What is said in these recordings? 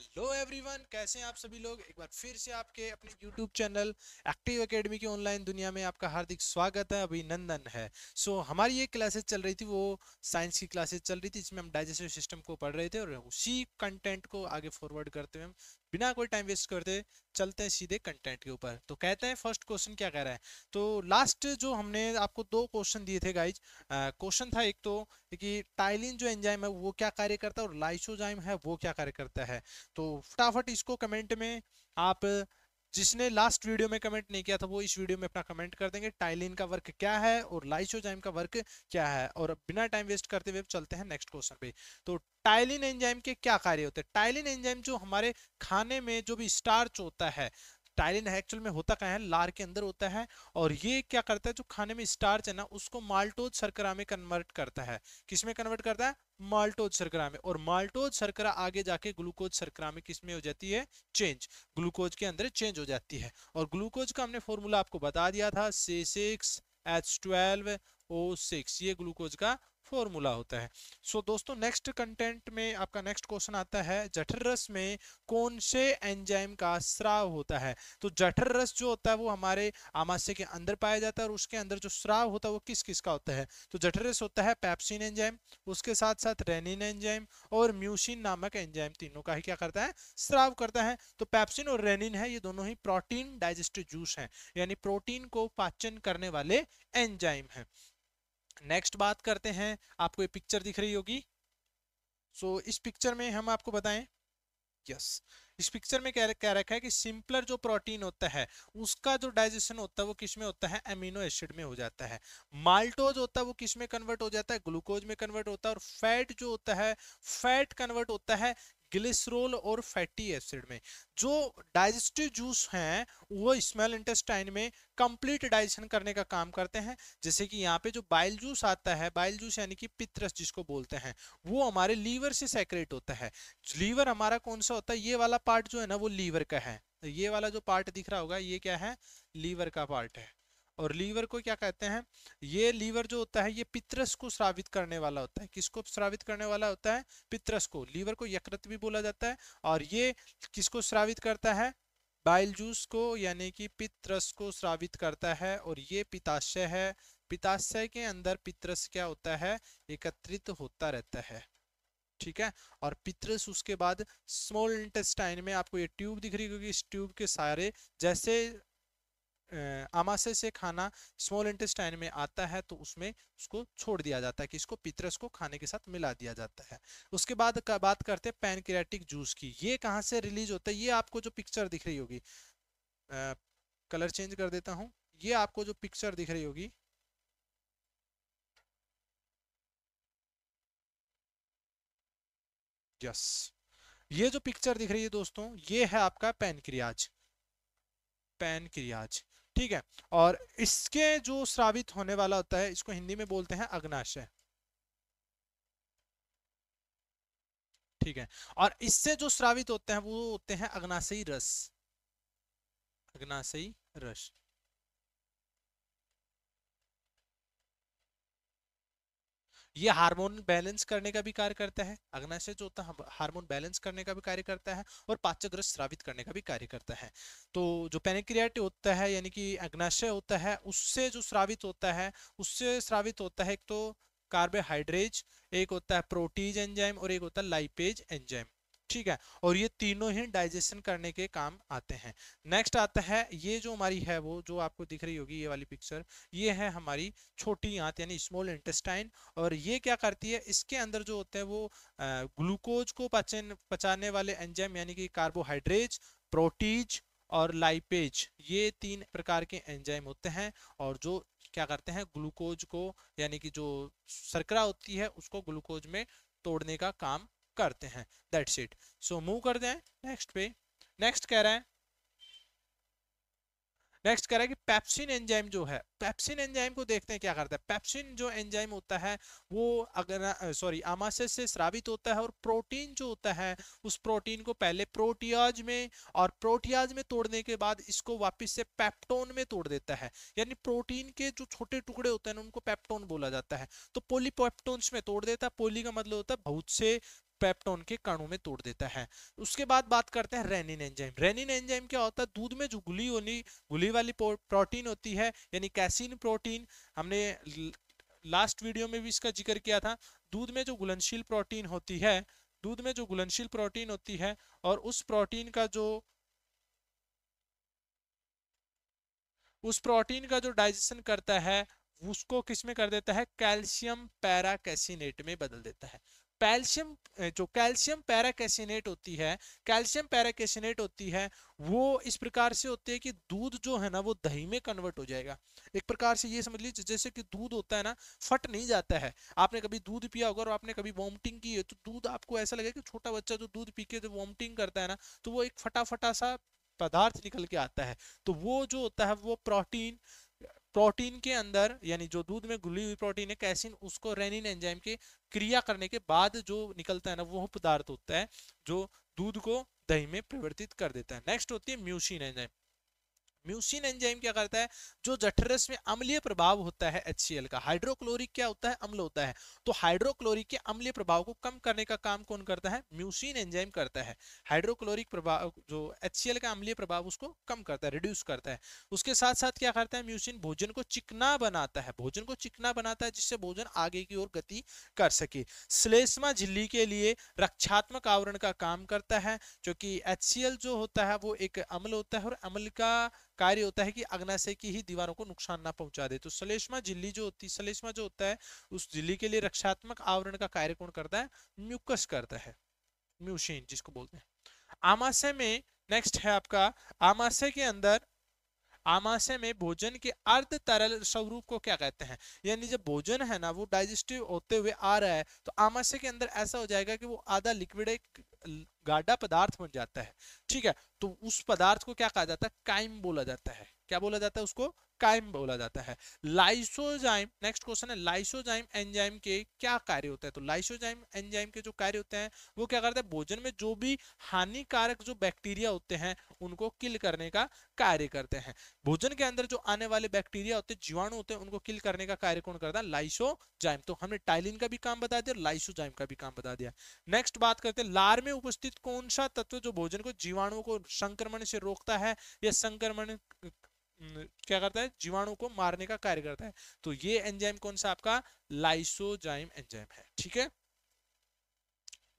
Hello everyone कैसे हैं आप सभी लोग एक बार फिर से आपके अपने यूट्यूब चैनल एक्टिव एकेडमी की ऑनलाइन दुनिया में आपका हार्दिक स्वागत है अभिनंदन है सो so, हमारी ये क्लासेस चल रही थी वो साइंस की क्लासेस चल रही थी जिसमें हम डाइजेस्टिव सिस्टम को पढ़ रहे थे और उसी कंटेंट को आगे फॉरवर्ड करते हुए हम बिना कोई टाइम वेस्ट करते चलते हैं सीधे कंटेंट के ऊपर तो कहते हैं फर्स्ट क्वेश्चन क्या कह रहा है तो लास्ट जो हमने आपको दो क्वेश्चन दिए थे गाइज क्वेश्चन था एक तो कि टाइलिन जो एंजाइम है वो क्या कार्य करता है और लाइसोजाइम है वो क्या कार्य करता है तो फटाफट इसको कमेंट में आप जिसने लास्ट वीडियो में कमेंट नहीं किया था वो इस वीडियो में अपना कमेंट कर देंगे टाइलिन का वर्क क्या है और लाइसोजाइम का वर्क क्या है और बिना टाइम वेस्ट करते हुए चलते हैं नेक्स्ट क्वेश्चन पे तो टाइलिन एंजाइम के क्या कार्य होते हैं टाइलिन एंजाइम जो हमारे खाने में जो भी स्टार्च होता है टाइलिन एक्चुअल में होता क्या है लार के अंदर होता है और ये क्या करता है जो खाने में स्टार्च है ना उसको माल्टोज सरकरा में कन्वर्ट करता है किसमें कन्वर्ट करता है माल्टोज सरकरा में और माल्टोज सरकरा आगे जाके ग्लूकोज सरकरा में किसमें हो जाती है चेंज ग्लूकोज के अंदर चेंज हो जाती है और ग्लूकोज का हमने फॉर्मूला आपको बता दिया था C six H twelve O six ये ग्लूकोज का फॉर्मूला होता है सो so, दोस्तों नेक्स्ट कंटेंट में आपका नेक्स्ट क्वेश्चन आता है जठर रस में कौन से एंजाइम का श्राव होता है तो जठर रस जो होता है वो हमारे आमाशय के अंदर पाया जाता है और उसके अंदर जो श्राव होता है वो किस किस का होता है तो जठर रस होता है पैप्सिन एंजाइम उसके साथ साथ रेनिन एंजाइम और म्यूसिन नामक एंजाइम तीनों का ही क्या करता है श्राव करता है तो पैप्सिन और रेनिन है ये दोनों ही प्रोटीन डाइजेस्टिव जूस है यानी प्रोटीन को पाचन करने वाले एंजाइम है नेक्स्ट बात करते हैं आपको ये पिक्चर दिख रही होगी सो so, इस पिक्चर में हम आपको बताएं यस yes. इस पिक्चर में क्या रखा है कि सिंपलर जो प्रोटीन होता है उसका जो डाइजेशन होता है वो किस में होता है एमिनो एसिड में हो जाता है माल्टोज होता है वो किस में कन्वर्ट हो जाता है ग्लूकोज में कन्वर्ट होता है और फैट जो होता है फैट कन्वर्ट होता है ग्लिसरोल और फैटी एसिड में जो डाइजेस्टिव जूस हैं वो स्मेल इंटेस्टाइन में कंप्लीट डाइजेशन करने का काम करते हैं जैसे कि यहाँ पे जो बाइल जूस आता है बाइल जूस यानी कि पित्रस जिसको बोलते हैं वो हमारे लीवर से सेक्रेट होता है लीवर हमारा कौन सा होता है ये वाला पार्ट जो है ना वो लीवर का है ये वाला जो पार्ट दिख रहा होगा ये क्या है लीवर का पार्ट है और लीवर को क्या कहते हैं ये लीवर जो होता है ये पितरस को श्रावित करने वाला होता है किसको श्रावित करने वाला होता है पितरस को लीवर को यकृत भी बोला जाता है और ये किसको श्रावित करता है बाइल जूस को यानी कि पितरस को श्रावित करता है और ये पिताशय है पिताशय के अंदर पितरस क्या होता है एकत्रित होता रहता है ठीक है और पितरस उसके बाद स्मॉल इंटेस्टाइन में आपको ये ट्यूब दिख रही होगी इस ट्यूब के सारे जैसे आमाशय से खाना स्मॉल इंटेस्टाइन में आता है तो उसमें उसको छोड़ दिया जाता है कि इसको पितरस को खाने के साथ मिला दिया जाता है उसके बाद का बात करते हैं पैनक्रियाटिक जूस की ये कहाँ से रिलीज होता है ये आपको जो पिक्चर दिख रही होगी कलर चेंज कर देता हूँ ये आपको जो पिक्चर दिख रही होगी यस ये जो पिक्चर दिख रही है दोस्तों ये है आपका पैनक्रियाज पैनक्रियाज ठीक है और इसके जो श्रावित होने वाला होता है इसको हिंदी में बोलते हैं अग्नाशय ठीक है और इससे जो श्रावित होते हैं वो होते हैं अग्नाशयी रस अग्नाशयी रस ये हार्मोन बैलेंस करने का भी कार्य करता है अग्नाशय जो होता है हार्मोन बैलेंस करने का भी कार्य करता है और पाचग्रस्त स्रावित करने का भी कार्य करता है तो जो पेनिक्रियाटिव होता है यानी कि अग्नाशय होता है उससे जो स्रावित होता है उससे स्रावित होता है एक तो कार्बोहाइड्रेट एक होता है प्रोटीज एंजाइम और एक होता है लाइपेज एंजाइम ठीक है और ये तीनों ही डाइजेशन करने के काम आते हैं नेक्स्ट आता है ये जो हमारी है वो जो आपको दिख रही होगी ये वाली पिक्चर ये है हमारी छोटी आंत यानी स्मॉल इंटेस्टाइन और ये क्या करती है इसके अंदर जो होते हैं वो ग्लूकोज को पचन पचाने वाले एंजाइम यानी कि कार्बोहाइड्रेट प्रोटीज और लाइपेज ये तीन प्रकार के एंजाइम होते हैं और जो क्या करते हैं ग्लूकोज को यानी कि जो शर्करा होती है उसको ग्लूकोज में तोड़ने का काम करते हैं दैट्स इट सो मूव करते हैं नेक्स्ट पे नेक्स्ट कह रहे हैं नेक्स्ट कह रहा है कि पेप्सिन एंजाइम जो है पेप्सिन एंजाइम को देखते हैं क्या करता है पेप्सिन जो एंजाइम होता है वो अगर सॉरी आमाशय से स्रावित होता है और प्रोटीन जो होता है उस प्रोटीन को पहले प्रोटियाज में और प्रोटियाज में तोड़ने के बाद इसको वापस से पेप्टोन में तोड़ देता है यानी प्रोटीन के जो छोटे टुकड़े होते हैं उनको पैप्टोन बोला जाता है तो पोलीपैप्टोन्स में तोड़ देता है पोली का मतलब होता है बहुत से पेप्टोन के कणों में तोड़ देता है उसके बाद बात करते हैं रेनिन एंजाइम रेनिन एंजाइम क्या होता है दूध में जो गुली होनी गुली वाली प्रोटीन होती है यानी कैसिन प्रोटीन हमने लास्ट वीडियो में भी इसका जिक्र किया था दूध में जो गुलनशील प्रोटीन होती है दूध में जो गुलनशील प्रोटीन होती है और उस प्रोटीन का जो उस प्रोटीन का जो डाइजेशन करता है उसको किसमें कर देता है कैल्शियम पैराकैसिनेट में बदल देता है पैल्शियम जो कैल्शियम पैराकेसिनेट होती है कैल्शियम पैराकेसिनेट होती है वो इस प्रकार से होती है कि दूध जो है ना वो दही में कन्वर्ट हो जाएगा एक प्रकार से ये समझ लीजिए जैसे कि दूध होता है ना फट नहीं जाता है आपने कभी दूध पिया होगा और आपने कभी वॉमिटिंग की है तो दूध आपको ऐसा लगेगा कि छोटा बच्चा जो दूध पी के जो वॉमिटिंग करता है ना तो वो एक फटाफटा सा पदार्थ निकल के आता है तो वो जो होता है वो प्रोटीन प्रोटीन के अंदर यानी जो दूध में घुली हुई प्रोटीन है कैसिन उसको रेनिन एंजाइम के क्रिया करने के बाद जो निकलता है ना वो पदार्थ होता है जो दूध को दही में परिवर्तित कर देता है नेक्स्ट होती है म्यूशीन एंजाइम म्यूसिन एंजाइम क्या करता है जो जठरस में अम्लीय प्रभाव होता है एच का हाइड्रोक्लोरिक क्या होता है अम्ल होता है तो हाइड्रोक्लोरिक के अम्लीय प्रभाव को कम करने का काम कौन करता है म्यूसिन एंजाइम करता है हाइड्रोक्लोरिक प्रभाव जो एच का अम्लीय प्रभाव उसको कम करता है रिड्यूस करता है उसके साथ साथ क्या करता है म्यूसिन भोजन को चिकना बनाता है भोजन को चिकना बनाता है जिससे भोजन आगे की ओर गति कर सके श्लेष्मा झिल्ली के लिए रक्षात्मक आवरण का काम करता है क्योंकि एच जो होता है वो एक अम्ल होता है और अम्ल का कार्य होता है कि अग्नाशय की ही दीवारों को नुकसान ना पहुंचा दे तो सलेष्मा झिल्ली जो होती है सलेष्मा जो होता है उस झिल्ली के लिए रक्षात्मक आवरण का कार्य कौन करता है म्यूकस करता है म्यूशीन जिसको बोलते हैं आमाशय में नेक्स्ट है आपका आमाशय के अंदर आमाशय में भोजन के अर्ध तरल स्वरूप को क्या कहते हैं यानी जब भोजन है ना वो डाइजेस्टिव होते हुए आ रहा है तो आमाशय के अंदर ऐसा हो जाएगा कि वो आधा लिक्विड गाढ़ा पदार्थ बन जाता है ठीक है तो उस पदार्थ को क्या कहा जाता है काइम बोला जाता है क्या बोला जाता है उसको काइम बोला जाता है लाइसोजाइम नेक्स्ट क्वेश्चन है लाइसोजाइम एंजाइम के क्या कार्य होता है तो लाइसोजाइम एंजाइम के जो कार्य होते हैं वो क्या करते हैं भोजन में जो भी हानिकारक जो बैक्टीरिया होते हैं उनको किल करने का कार्य करते हैं भोजन के अंदर जो आने वाले बैक्टीरिया होते हैं जीवाणु होते हैं उनको किल करने का कार्य कौन करता है लाइसोजाइम तो हमने टाइलिन का भी काम बता दिया लाइसोजाइम का भी काम बता दिया नेक्स्ट बात करते हैं लार में उपस्थित कौन सा तत्व जो भोजन को जीवाणुओं को संक्रमण से रोकता है या संक्रमण क्या करता है जीवाणु को मारने का कार्य करता है तो ये एंजाइम कौन सा आपका लाइसोजाइम एंजाइम है ठीक है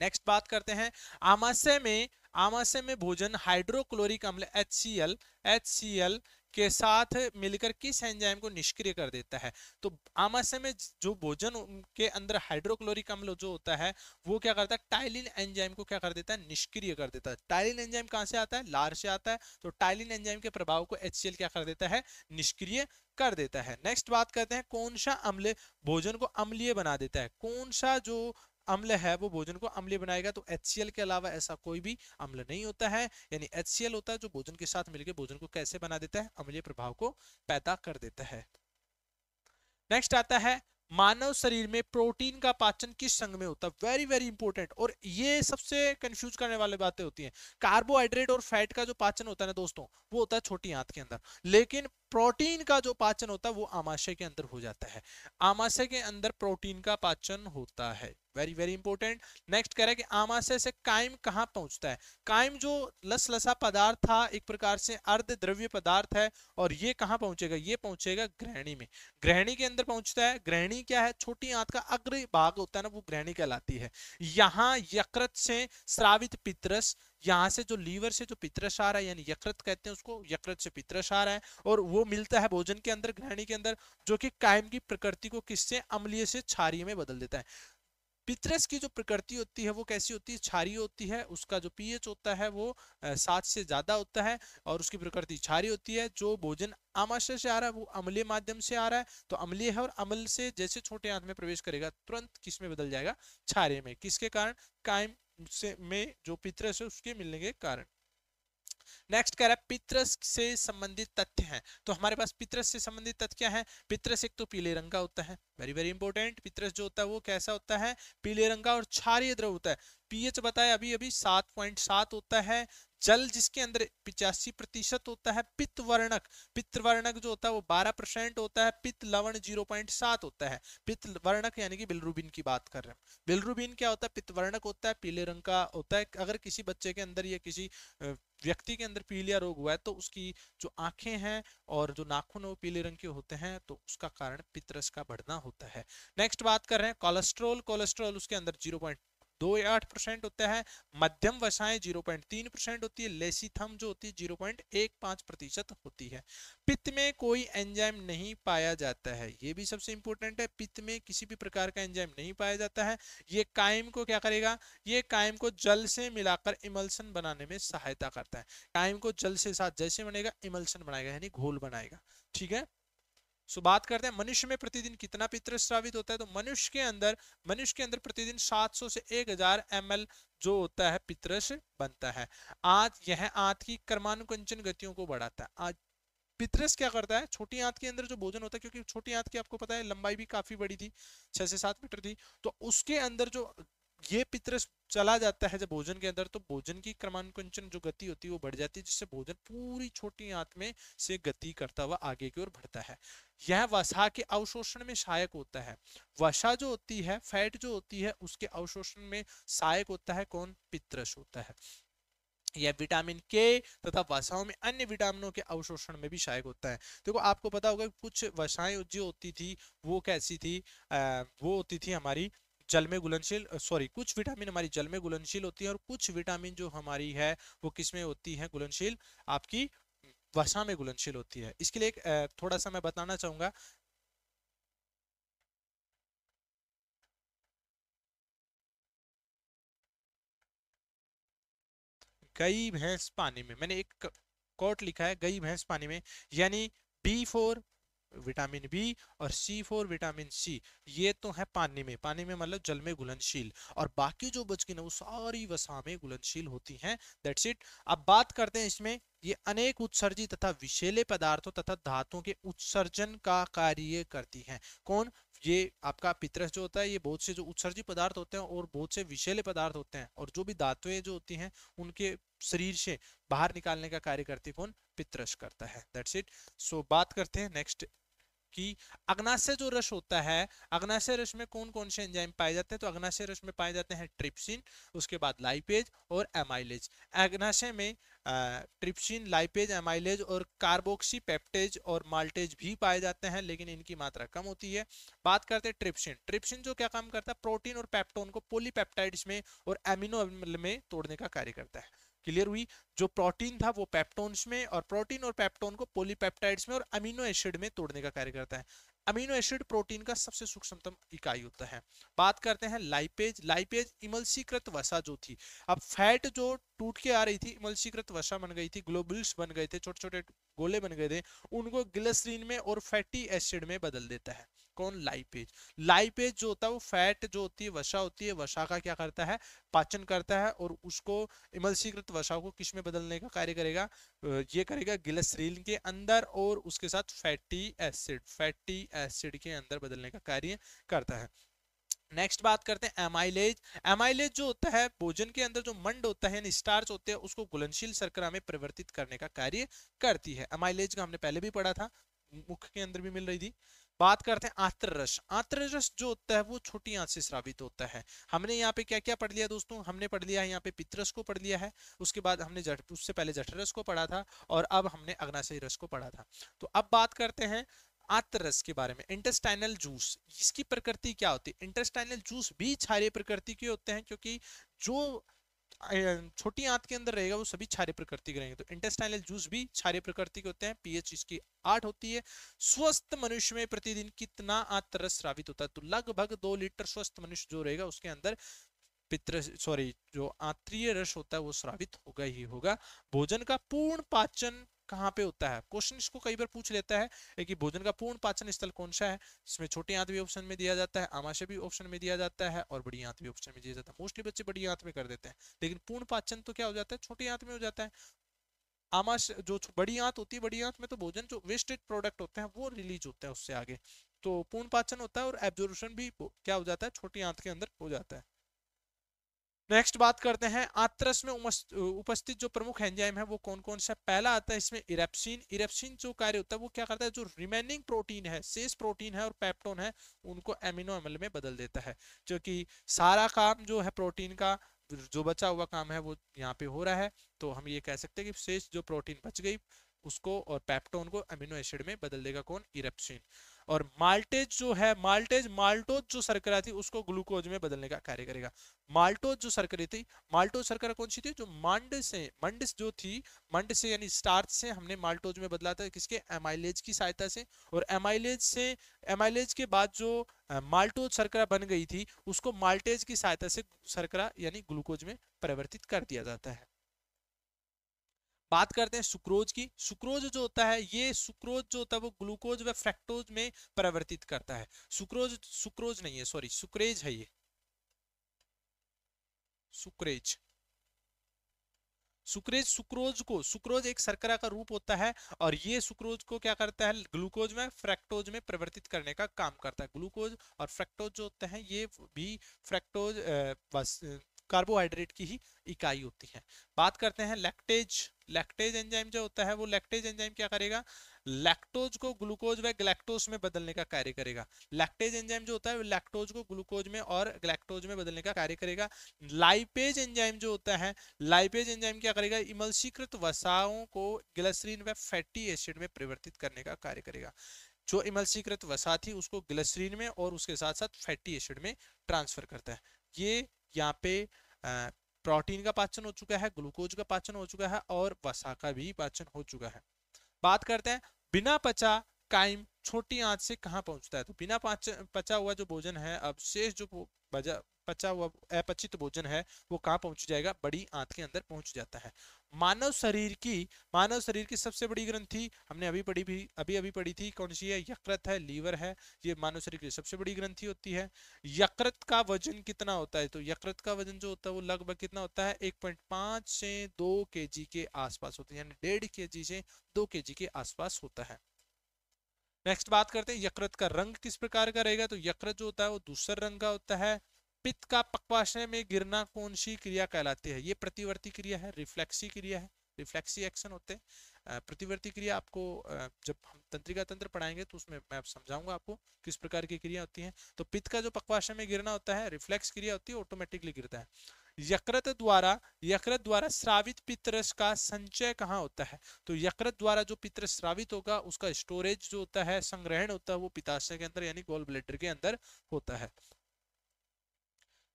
नेक्स्ट बात करते हैं आमाशय में आमाशय में भोजन हाइड्रोक्लोरिक अम्ल H C L H C L के साथ मिलकर किस एंजाइम को निष्क्रिय कर देता है तो आमाशय में जो भोजन के अंदर हाइड्रोक्लोरिक अम्ल जो होता है वो क्या करता है टाइलिन एंजाइम को क्या कर देता है निष्क्रिय कर देता है टाइलिन एंजाइम कहाँ से आता है लार से आता है तो टाइलिन एंजाइम के प्रभाव को एच क्या कर देता है निष्क्रिय कर देता है नेक्स्ट बात करते हैं कौन सा अम्ल भोजन को अम्लीय बना देता है कौन सा जो अम्ल है वो भोजन को अम्लीय बनाएगा तो एच के अलावा ऐसा कोई भी अम्ल नहीं होता है यानी एच होता है जो भोजन के साथ मिलकर भोजन को कैसे बना देता है अम्लीय प्रभाव को पैदा कर देता है नेक्स्ट आता है मानव शरीर में प्रोटीन का पाचन किस संघ में होता है वेरी वेरी इंपॉर्टेंट और ये सबसे कंफ्यूज करने वाली बातें होती हैं कार्बोहाइड्रेट और फैट का जो पाचन होता है ना दोस्तों वो होता है छोटी आंत के अंदर लेकिन प्रोटीन का जो पाचन होता है वो आमाशय के अंदर हो जाता है आमाशय के अंदर प्रोटीन का पाचन होता है वेरी वेरी इंपॉर्टेंट नेक्स्ट कह रहा है कि आमाशय से कायम कहाँ पहुंचता है कायम जो लस लसा पदार्थ था एक प्रकार से अर्ध द्रव्य पदार्थ है और ये कहाँ पहुंचेगा ये पहुंचेगा ग्रहणी में ग्रहणी के अंदर पहुंचता है ग्रहणी क्या है छोटी आंत का अग्र भाग होता है ना वो ग्रहणी कहलाती है यहाँ यकृत से श्रावित पितरस यहाँ से जो लीवर से जो आ रहा है यानी यकृत कहते हैं उसको यकृत से आ रहा है और वो मिलता है भोजन के अंदर ग्रहणी के अंदर जो कि कायम की प्रकृति को किससे अम्लीय से क्षारीय में बदल देता है पित्रस की जो प्रकृति होती है वो कैसी होती है क्षारी होती है उसका जो पीएच होता है वो सात से ज्यादा होता है और उसकी प्रकृति क्षारी होती है जो भोजन आमाशय से आ रहा है वो अम्लीय माध्यम से आ रहा है तो अम्लीय है और अम्ल से जैसे छोटे आंत में प्रवेश करेगा तुरंत किस में बदल जाएगा क्षार्य में किसके कारण कायम से में जो पितरस है उसके मिलने के कारण नेक्स्ट कह रहा है पित्र से संबंधित तथ्य हैं तो हमारे पास पित्र से संबंधित तथ्य क्या है पित्रस एक तो पीले रंग का होता है वेरी वेरी इंपॉर्टेंट पित्रस जो होता है वो कैसा होता है पीले रंग का और क्षारिय द्रव होता है पीएच बताया अभी अभी सात पॉइंट सात होता है जल जिसके अंदर पिचासी प्रतिशत होता है पित्त पित्तवर्णक पित्तवर्णक जो होता है वो बारह परसेंट होता है पित्त लवण जीरो पॉइंट सात होता है पित्त वर्णक यानी कि बिलरूबिन की बात कर रहे हैं बिलरूबिन क्या होता है पित्त वर्णक होता है पीले रंग का होता है अगर किसी बच्चे के अंदर या किसी व्यक्ति के अंदर पीलिया रोग हुआ है तो उसकी जो आंखें हैं और जो नाखून वो पीले रंग के होते हैं तो उसका कारण पितरस का बढ़ना होता है नेक्स्ट बात कर रहे हैं कोलेस्ट्रोल कोलेस्ट्रोल उसके अंदर जीरो पॉइंट दो आठ परसेंट होता है मध्यम वसाएं जीरो पॉइंट तीन परसेंट होती है लेसी थम जो होती है जीरो पॉइंट एक पांच प्रतिशत होती है पित्त में कोई एंजाइम नहीं पाया जाता है ये भी सबसे इंपॉर्टेंट है पित्त में किसी भी प्रकार का एंजाइम नहीं पाया जाता है ये कायम को क्या करेगा ये कायम को जल से मिलाकर इमल्सन बनाने में सहायता करता है कायम को जल से साथ जैसे बनेगा इमल्सन बनाएगा यानी घोल बनाएगा ठीक है सो बात करते हैं मनुष्य में प्रतिदिन कितना पित्र स्रावित होता है तो मनुष्य के अंदर मनुष्य के अंदर प्रतिदिन 700 से 1000 हजार जो होता है पित्रस बनता है आज यह आंत की कर्मानुकंचन गतियों को बढ़ाता है आज पित्रस क्या करता है छोटी आंत के अंदर जो भोजन होता है क्योंकि छोटी आंत की आपको पता है लंबाई भी काफी बड़ी थी छह से सात मीटर थी तो उसके अंदर जो ये पितरस चला जाता है जब भोजन के अंदर तो भोजन की क्रमांकुंचन जो गति होती है वो बढ़ जाती है जिससे भोजन पूरी छोटी आंत में से गति करता हुआ आगे की ओर बढ़ता है यह वसा के अवशोषण में सहायक होता है वसा जो होती है फैट जो होती है उसके अवशोषण में सहायक होता है कौन पित्रस होता है यह विटामिन के तथा वसाओं में अन्य विटामिनों के अवशोषण में भी सहायक होता है देखो आपको पता होगा कुछ वसाएं जो होती थी वो कैसी थी आ, वो होती थी हमारी जल में घुलनशील सॉरी कुछ विटामिन हमारी जल में घुलनशील होती है और कुछ विटामिन जो हमारी है वो किसमें होती है घुलनशील आपकी वसा में घुलनशील होती है इसके लिए एक थोड़ा सा मैं बताना चाहूंगा गई भैंस पानी में मैंने एक कोट लिखा है गई भैंस पानी में यानी बी फोर विटामिन बी और सी फोर विटामिन सी ये तो है पानी में पानी में मतलब जल में घुलनशील और बाकी जो बचकी ना वो सारी वसा में घुलनशील होती हैं दैट्स इट अब बात करते हैं इसमें ये अनेक उत्सर्जी तथा विशेले पदार्थों तथा धातुओं के उत्सर्जन का कार्य करती हैं कौन ये आपका पितरस जो होता है ये बहुत से जो उत्सर्जी पदार्थ होते हैं और बहुत से विषैले पदार्थ होते हैं और जो भी धातुएं जो होती हैं उनके शरीर से बाहर निकालने का कार्य करती कौन पितरस करता है दैट्स इट सो बात करते हैं नेक्स्ट कि अग्नाशय जो रस होता है अग्नाशय रस में कौन कौन से एंजाइम पाए जाते हैं तो अग्नाशय रस में पाए जाते हैं ट्रिप्सिन उसके बाद लाइपेज और एमाइलेज अग्नाशय में ट्रिप्सिन लाइपेज एमाइलेज और कार्बोक्सी पेप्टेज और माल्टेज भी पाए जाते हैं लेकिन इनकी मात्रा कम होती है बात करते हैं ट्रिप्सिन ट्रिप्सिन जो क्या काम करता है प्रोटीन और पैप्टोन को पोलीपेप्टाइड्स में और एमिनो में तोड़ने का कार्य करता है क्लियर हुई जो प्रोटीन था वो पेप्टोन्स में और प्रोटीन और पेप्टोन को पोलीपेप्टाइड्स में और अमीनो एसिड में तोड़ने का कार्य करता है अमीनो एसिड प्रोटीन का सबसे सूक्ष्मतम इकाई होता है बात करते हैं लाइपेज लाइपेज इमलसीकृत वसा जो थी अब फैट जो टूट के आ रही थी इमलसीकृत वसा बन गई थी ग्लोबुल्स बन गए थे छोटे छोटे गोले बन गए थे उनको ग्लिसरीन में और फैटी एसिड में बदल देता है कौन लाइपेज लाइपेज जो होता है वो फैट जो होती है वसा होती है वसा का क्या करता है पाचन करता है और उसको इमल्सीकृत वसा को किस में बदलने का कार्य करेगा ये करेगा गिलसरील के अंदर और उसके साथ फैटी एसिड फैटी एसिड के अंदर बदलने का कार्य करता है नेक्स्ट बात करते हैं एमाइलेज एमाइलेज जो होता है भोजन के अंदर जो मंड होता है स्टार्च होते हैं उसको घुलनशील सरकरा में परिवर्तित करने का कार्य करती है एमाइलेज का हमने पहले भी पढ़ा था मुख के अंदर भी मिल रही थी बात करते हैं आंत्ररस आंत्ररस जो होता है वो छोटी आंत से श्रावित होता है हमने यहाँ पे क्या क्या पढ़ लिया दोस्तों हमने पढ़ लिया है यहाँ पे पितरस को पढ़ लिया है उसके बाद हमने जट उससे पहले जठरस को पढ़ा था और अब हमने अग्नाशय रस को पढ़ा था तो अब बात करते हैं आंत्रस के बारे में इंटेस्टाइनल जूस इसकी प्रकृति क्या होती है इंटेस्टाइनल जूस भी क्षारीय प्रकृति के होते हैं क्योंकि जो छोटी आंत के अंदर रहेगा वो सभी क्षार्य प्रकृति के रहेंगे तो इंटेस्टाइनल जूस भी क्षार्य प्रकृति के होते हैं पीएच इसकी आठ होती है स्वस्थ मनुष्य में प्रतिदिन कितना आंत रस श्रावित होता है तो लगभग दो लीटर स्वस्थ मनुष्य जो रहेगा उसके अंदर पित्र सॉरी जो आंत्रीय रस होता है वो श्रावित होगा ही होगा भोजन का पूर्ण पाचन कहाँ पे होता है क्वेश्चन इसको कई बार पूछ लेता है कि भोजन का पूर्ण पाचन स्थल कौन सा है इसमें छोटे आंत भी ऑप्शन में दिया जाता है आमाशय भी ऑप्शन में दिया जाता है और बड़ी आंत भी ऑप्शन में दिया जाता है मोस्टली बच्चे बड़ी आंत में कर देते हैं लेकिन पूर्ण पाचन तो क्या हो जाता है छोटे आंत में हो जाता है आमाश जो बड़ी आंत होती है बड़ी आंत में तो भोजन जो वेस्टेड प्रोडक्ट होते हैं वो रिलीज होते हैं उससे आगे तो पूर्ण पाचन होता है और एब्जॉर्बेशन भी क्या हो जाता है छोटी आंत के अंदर हो जाता है नेक्स्ट बात करते हैं आत्रस में उपस्थित जो प्रमुख एंजाइम है वो कौन कौन सा पहला आता है इसमें इरेप्सिन इरेप्सिन जो कार्य होता है वो क्या करता है जो रिमेनिंग प्रोटीन है शेष प्रोटीन है और पेप्टोन है उनको एमिनो एमल में बदल देता है जो कि सारा काम जो है प्रोटीन का जो बचा हुआ काम है वो यहाँ पे हो रहा है तो हम ये कह सकते हैं कि शेष जो प्रोटीन बच गई उसको और पैप्टोन को अमीनो एसिड में बदल देगा कौन इरेप्सिन और माल्टेज जो है माल्टेज माल्टोज जो सरकरा थी उसको ग्लूकोज में बदलने का कार्य करेगा माल्टोज जो सरकरी थी माल्टोज सरकरा कौन सी थी जो मंड से मंड जो थी मंड से यानी स्टार्च से हमने माल्टोज में बदला था किसके एमाइलेज की सहायता से और एमाइलेज से एमाइलेज के बाद जो माल्टोज सरकरा बन गई थी उसको माल्टेज की सहायता से सरकरा यानी ग्लूकोज में परिवर्तित कर दिया जाता है बात करते हैं सुक्रोज की सुक्रोज जो होता है ये सुक्रोज जो होता है वो ग्लूकोज व फ्रेक्टोज में परिवर्तित करता है सुक्रोज सुक्रोज नहीं है सॉरी सुक्रेज है ये सुक्रेज सुक्रेज सुक्रोज को सुक्रोज एक सरकरा का रूप होता है और ये सुक्रोज को क्या करता है ग्लूकोज में फ्रैक्टोज में परिवर्तित करने का काम करता है ग्लूकोज और फ्रैक्टोज जो होते हैं ये भी फ्रैक्टोज कार्बोहाइड्रेट की ही इकाई होती है बात करते हैं लैक्टेज लैक्टेज एंजाइम जो होता है वो लैक्टेज एंजाइम क्या करेगा लैक्टोज को ग्लूकोज व ग्लैक्टोज में बदलने का कार्य करेगा लैक्टेज एंजाइम जो होता है वो लैक्टोज को ग्लूकोज में और ग्लैक्टोज में बदलने का कार्य करेगा लाइपेज एंजाइम जो होता है लाइपेज एंजाइम क्या करेगा इमल्सीकृत वसाओं को ग्लिसरीन व फैटी एसिड में परिवर्तित करने का कार्य करेगा जो इमल्सीकृत वसा थी उसको ग्लिसरीन में और उसके साथ साथ फैटी एसिड में ट्रांसफर करता है ये यहाँ पे प्रोटीन का पाचन हो चुका है ग्लूकोज का पाचन हो चुका है और वसा का भी पाचन हो चुका है बात करते हैं बिना पचा कायम छोटी आंच से कहाँ पहुंचता है तो बिना पचा हुआ जो भोजन है अब शेष जो बजा पचा हुआ अपचित भोजन है वो कहाँ पहुंच जाएगा बड़ी आंत के अंदर पहुंच जाता है मानव शरीर की मानव शरीर की सबसे बड़ी ग्रंथि हमने अभी पढ़ी भी अभी अभी पढ़ी थी कौन सी है यकृत है लीवर है ये मानव शरीर की सबसे बड़ी ग्रंथि होती है यकृत का वजन कितना होता है तो यकृत का वजन जो होता है वो लगभग कितना होता है एक पॉइंट पांच से दो के जी के आसपास होता है यानी डेढ़ के जी से दो के जी के आसपास होता है नेक्स्ट बात करते हैं यकृत का रंग किस प्रकार का रहेगा तो यकृत जो होता है वो दूसर रंग का होता है पित्त का पक्वाशय में गिरना कौन सी क्रिया कहलाती है ये प्रतिवर्ती क्रिया है रिफ्लेक्सी क्रिया है रिफ्लेक्सी एक्शन होते हैं प्रतिवर्ती क्रिया आपको जब हम तंत्रिका तंत्र पढ़ाएंगे तो उसमें मैं समझाऊंगा आपको किस प्रकार की क्रिया होती है तो पित्त का जो पक्वाशय में गिरना होता है रिफ्लेक्स क्रिया होती है ऑटोमेटिकली गिरता है यकृत द्वारा यकृत द्वारा श्रावित पितरस का संचय कहाँ होता है तो यकृत द्वारा जो पितर श्रावित होगा उसका स्टोरेज जो होता है संग्रहण होता है वो पिताशय के अंदर यानी गोल ब्लेडर के अंदर होता है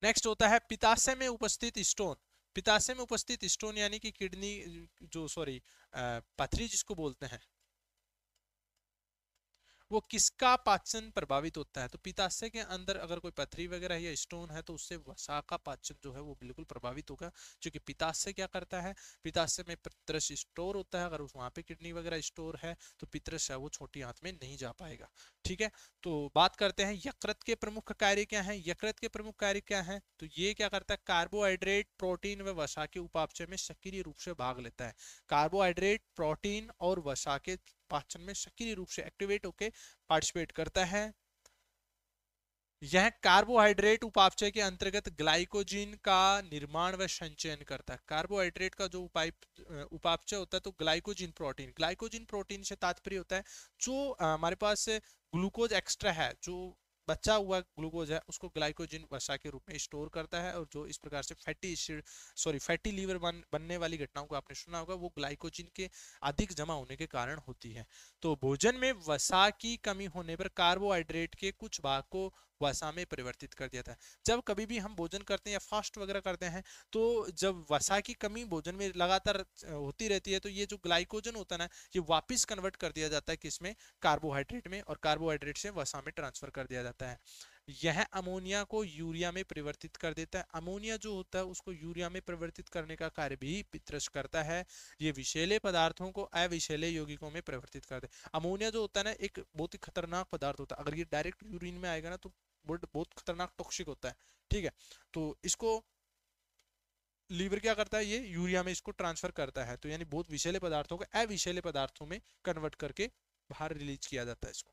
नेक्स्ट होता है पिताशय में उपस्थित स्टोन पिताशय में उपस्थित स्टोन यानी कि किडनी जो सॉरी पथरी जिसको बोलते हैं वो किसका पाचन प्रभावित होता है तो पिताशय के अंदर अगर कोई पथरी वगैरह या स्टोन है तो उससे वसा का पाचन जो है वो बिल्कुल प्रभावित होगा क्योंकि पिताशय क्या करता है पिताशय में पित्रस स्टोर होता है अगर उस वहाँ पे किडनी वगैरह स्टोर है तो पित्रस है वो छोटी हाथ में नहीं जा पाएगा ठीक है तो बात करते हैं यकृत के प्रमुख कार्य क्या है यकृत के प्रमुख कार्य क्या है तो ये क्या करता है कार्बोहाइड्रेट प्रोटीन व वसा के उपापचय में सक्रिय रूप से भाग लेता है कार्बोहाइड्रेट प्रोटीन और वसा के पाचन में सक्रिय रूप से एक्टिवेट होकर पार्टिसिपेट करता है यह कार्बोहाइड्रेट उपापचय के अंतर्गत ग्लाइकोजिन का निर्माण व संचयन करता है कार्बोहाइड्रेट का जो उपाय उपापचय होता है तो ग्लाइकोजिन प्रोटीन ग्लाइकोजिन प्रोटीन से तात्पर्य होता है जो हमारे पास ग्लूकोज एक्स्ट्रा है जो बचा हुआ ग्लूकोज है उसको ग्लाइकोजन वसा के रूप में स्टोर करता है और जो इस प्रकार से फैटी सॉरी फैटी लीवर बन, बनने वाली घटनाओं को आपने सुना होगा वो ग्लाइकोजिन के अधिक जमा होने के कारण होती है तो भोजन में वसा की कमी होने पर कार्बोहाइड्रेट के कुछ भाग को वसा में परिवर्तित कर दिया था जब कभी भी हम भोजन करते हैं या फास्ट वगैरह करते हैं तो जब वसा की कमी भोजन में लगातार होती रहती है तो ये जो ग्लाइकोजन होता है ना ये वापिस कन्वर्ट कर दिया जाता है किसमें कार्बोहाइड्रेट में और कार्बोहाइड्रेट से वसा में ट्रांसफर कर दिया जाता है यह अमोनिया को यूरिया में परिवर्तित कर देता है अमोनिया जो होता है उसको यूरिया में परिवर्तित करने का कार्य भी पित्रस करता है ये विषैले पदार्थों को अविषैले यौगिकों में परिवर्तित कर दे अमोनिया जो होता है ना एक बहुत ही खतरनाक पदार्थ होता है अगर ये डायरेक्ट यूरिन में आएगा ना तो वर्ड बहुत खतरनाक टॉक्सिक होता है ठीक है तो इसको लीवर क्या करता है ये यूरिया में इसको ट्रांसफर करता है तो यानी बहुत विषैले पदार्थों को अविषैले पदार्थों में कन्वर्ट करके बाहर रिलीज किया जाता है इसको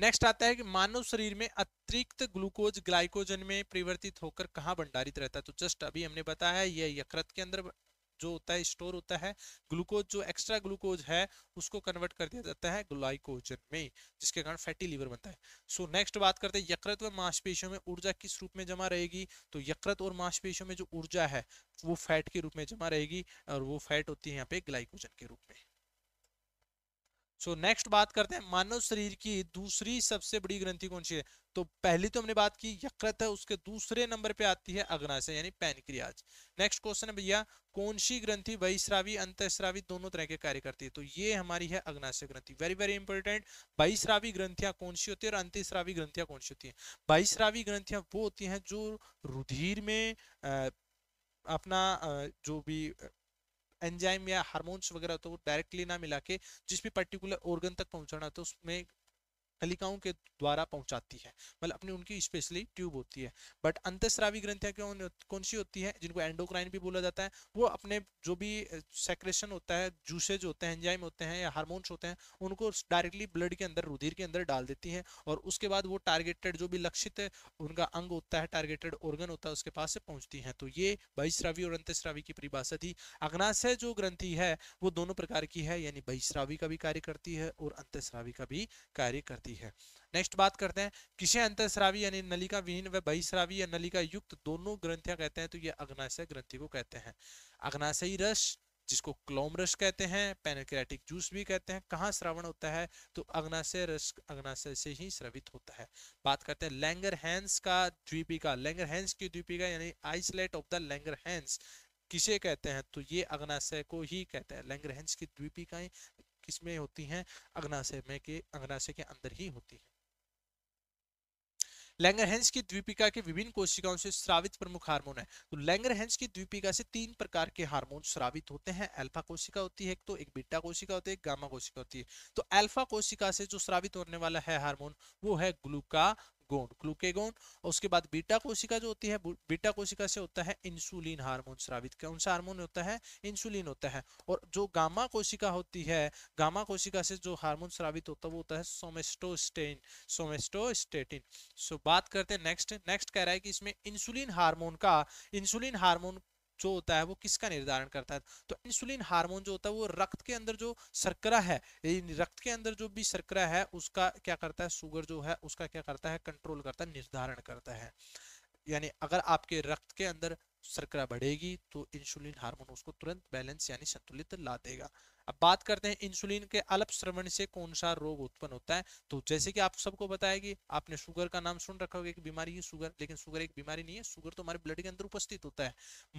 नेक्स्ट आता है कि मानव शरीर में अतिरिक्त ग्लूकोज ग्लाइकोजन में परिवर्तित होकर कहाँ भंडारित रहता है तो जस्ट अभी हमने बताया ये यकृत के अंदर जो होता है स्टोर होता है ग्लूकोज जो एक्स्ट्रा ग्लूकोज है उसको कन्वर्ट कर दिया जाता है ग्लाइकोजन में जिसके कारण फैटी लीवर बनता है सो so, नेक्स्ट बात करते हैं यकृत व मांसपेशियों में ऊर्जा किस रूप में जमा रहेगी तो यकृत और मांसपेशियों में जो ऊर्जा है वो फैट के रूप में जमा रहेगी और वो फैट होती है यहाँ पे ग्लाइकोजन के रूप में सो so, नेक्स्ट बात करते हैं मानव शरीर की दूसरी सबसे बड़ी ग्रंथि कौन सी है तो पहली तो हमने बात की यकृत है उसके दूसरे नंबर पे आती है अग्नाशय यानी पैनक्रियाज नेक्स्ट क्वेश्चन है भैया कौन सी ग्रंथि बहिश्रावी अंतश्रावी दोनों तरह के कार्य करती है तो ये हमारी है अग्नाशय ग्रंथि वेरी वेरी इंपॉर्टेंट बहिश्रावी ग्रंथियां कौन सी होती है और अंतश्रावी ग्रंथियां कौन सी होती है बहिश्रावी ग्रंथियां वो होती है जो रुधिर में अपना जो भी एंजाइम या हार्मोन्स वगैरह होता तो है वो डायरेक्टली ना मिला के जिस भी पर्टिकुलर ऑर्गन तक पहुंचाना होता तो है उसमें नलिकाओं के द्वारा पहुंचाती है मतलब अपनी उनकी स्पेशली ट्यूब होती है बट अंतस्रावी ग्रंथियां क्यों कौन सी होती है जिनको एंडोक्राइन भी बोला जाता है वो अपने जो भी सेक्रेशन होता है जूसेज होते हैं एंजाइम होते हैं या हार्मोन्स होते हैं उनको डायरेक्टली ब्लड के अंदर रुधिर के अंदर डाल देती हैं और उसके बाद वो टारगेटेड जो भी लक्षित उनका अंग होता है टारगेटेड ऑर्गन होता है उसके पास से पहुंचती हैं तो ये बहिश्रावी और अंतस्रावी की परिभाषा थी अग्नाशय जो ग्रंथि है वो दोनों प्रकार की है यानी बहिश्रावी का भी कार्य करती है और अंतस्रावी का भी कार्य करती जाती है नेक्स्ट बात करते हैं किसे अंतर श्रावी यानी नलिका विहीन व बहिश्रावी या नलिका युक्त दोनों ग्रंथियां कहते हैं तो ये अग्नाशय ग्रंथि को कहते हैं अग्नाशयी रस जिसको क्लोम रस कहते हैं पेनक्रेटिक जूस भी कहते हैं कहाँ श्रवण होता है तो अग्नाशय रस अग्नाशय से ही श्रवित होता है बात करते हैं लैंगर हैंस का द्वीपिका लैंगर हैंस की द्वीपिका यानी islet of the Langerhans किसे कहते हैं तो ये अग्नाशय को ही कहते हैं लैंगर हैंस की द्वीपिकाएं किस में होती हैं अग्नाशय में के अग्नाशय के अंदर ही होती हैं लैंगरहेंस की द्वीपिका के विभिन्न कोशिकाओं से स्रावित प्रमुख हार्मोन है तो लैंगरहेंस की द्वीपिका से तीन प्रकार के हार्मोन स्रावित होते हैं अल्फा कोशिका होती है एक तो एक बीटा कोशिका होती है एक गामा कोशिका होती है तो अल्फा कोशिका से जो स्रावित होने वाला है हार्मोन वो है ग्लूका गोंड ग्लूकेगोन और उसके बाद बीटा कोशिका जो होती है बीटा कोशिका से होता है इंसुलिन हार्मोन स्रावित कौन सा हार्मोन होता है इंसुलिन होता है और जो गामा कोशिका होती है गामा कोशिका से जो हार्मोन स्रावित होता है वो होता है सोमेस्टोस्टेन सोमेस्टोस्टेटिन सो बात करते हैं नेक्स्ट नेक्स्ट कह रहा है कि इसमें इंसुलिन हार्मोन का इंसुलिन हार्मोन जो होता है वो किसका निर्धारण करता है तो इंसुलिन हार्मोन जो होता है वो रक्त के अंदर जो शर्करा है रक्त के अंदर जो भी शर्करा है उसका क्या करता है शुगर जो है उसका क्या करता है कंट्रोल करता है निर्धारण करता है यानी अगर आपके रक्त के अंदर शर्करा बढ़ेगी तो इंसुलिन हार्मोन उसको तुरंत बैलेंस यानी संतुलित ला देगा अब बात करते हैं इंसुलिन के अल्प श्रवण से कौन सा रोग उत्पन्न होता है तो जैसे कि आप सबको बताया कि आपने शुगर का नाम सुन रखा होगा एक बीमारी ही शुगर लेकिन शुगर एक बीमारी नहीं है शुगर तो हमारे ब्लड के अंदर उपस्थित होता है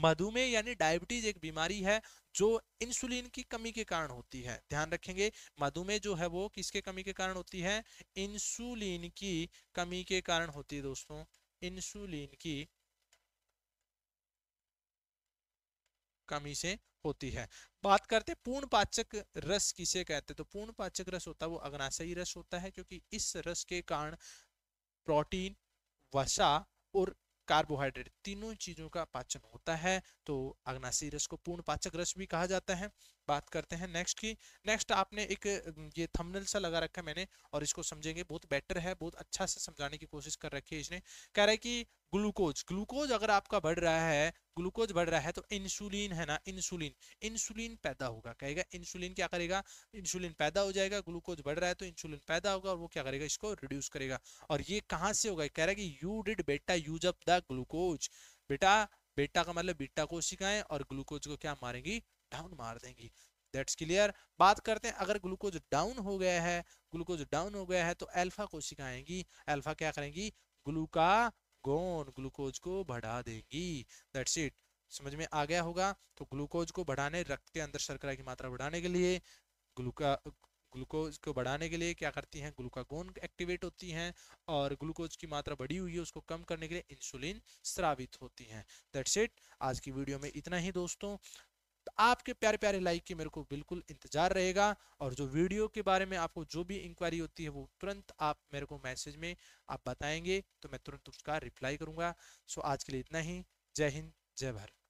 मधुमेह यानी डायबिटीज एक बीमारी है जो इंसुलिन की कमी के कारण होती है ध्यान रखेंगे मधुमेह जो है वो किसके कमी के कारण होती है इंसुलिन की कमी के कारण होती है दोस्तों इंसुलिन की कमी से होती है बात करते पूर्ण पाचक रस किसे कहते हैं तो पूर्ण पाचक रस होता है वो अग्नाशयी रस होता है क्योंकि इस रस के कारण प्रोटीन वसा और कार्बोहाइड्रेट तीनों चीजों का पाचन होता है तो अग्नाशयी रस को पूर्ण पाचक रस भी कहा जाता है बात करते हैं नेक्स्ट की नेक्स्ट आपने एक ये थंबनेल सा लगा रखा है मैंने और इसको समझेंगे बहुत बेटर है बहुत अच्छा से समझाने की कोशिश कर रखी है इसने कह रहा है कि ग्लूकोज ग्लूकोज अगर आपका बढ़ रहा है ग्लूकोज बढ़ रहा है तो इंसुलिन है ना इंसुलिन इंसुलिन पैदा होगा कहेगा इंसुलिन क्या करेगा इंसुलिन पैदा हो जाएगा ग्लूकोज बढ़ रहा है तो इंसुलिन पैदा होगा और वो क्या करेगा इसको रिड्यूस करेगा और ये कहाँ से होगा कह रहा है कि यू डिड बेटा यूज अप द ग्लूकोज बेटा बेटा का मतलब बीटा कोशिकाएं और ग्लूकोज को क्या मारेंगी डाउन मार देंगी दैट्स क्लियर बात करते हैं अगर ग्लूकोज डाउन हो गया है ग्लूकोज डाउन हो गया है तो एल्फा कोशिकाएं आएंगी अल्फा क्या करेंगी ग्लूका गोन ग्लूकोज को बढ़ा देंगी दैट्स इट समझ में आ गया होगा तो ग्लूकोज को बढ़ाने रक्त के अंदर शर्करा की मात्रा बढ़ाने के लिए ग्लूका ग्लूकोज को बढ़ाने के लिए क्या करती हैं ग्लूकागोन एक्टिवेट होती हैं और ग्लूकोज की मात्रा बढ़ी हुई है उसको कम करने के लिए इंसुलिन स्रावित होती हैं दैट्स इट आज की वीडियो में इतना ही दोस्तों तो आपके प्यारे प्यारे लाइक के मेरे को बिल्कुल इंतजार रहेगा और जो वीडियो के बारे में आपको जो भी इंक्वायरी होती है वो तुरंत आप मेरे को मैसेज में आप बताएंगे तो मैं तुरंत उसका रिप्लाई करूंगा सो आज के लिए इतना ही जय हिंद जय भारत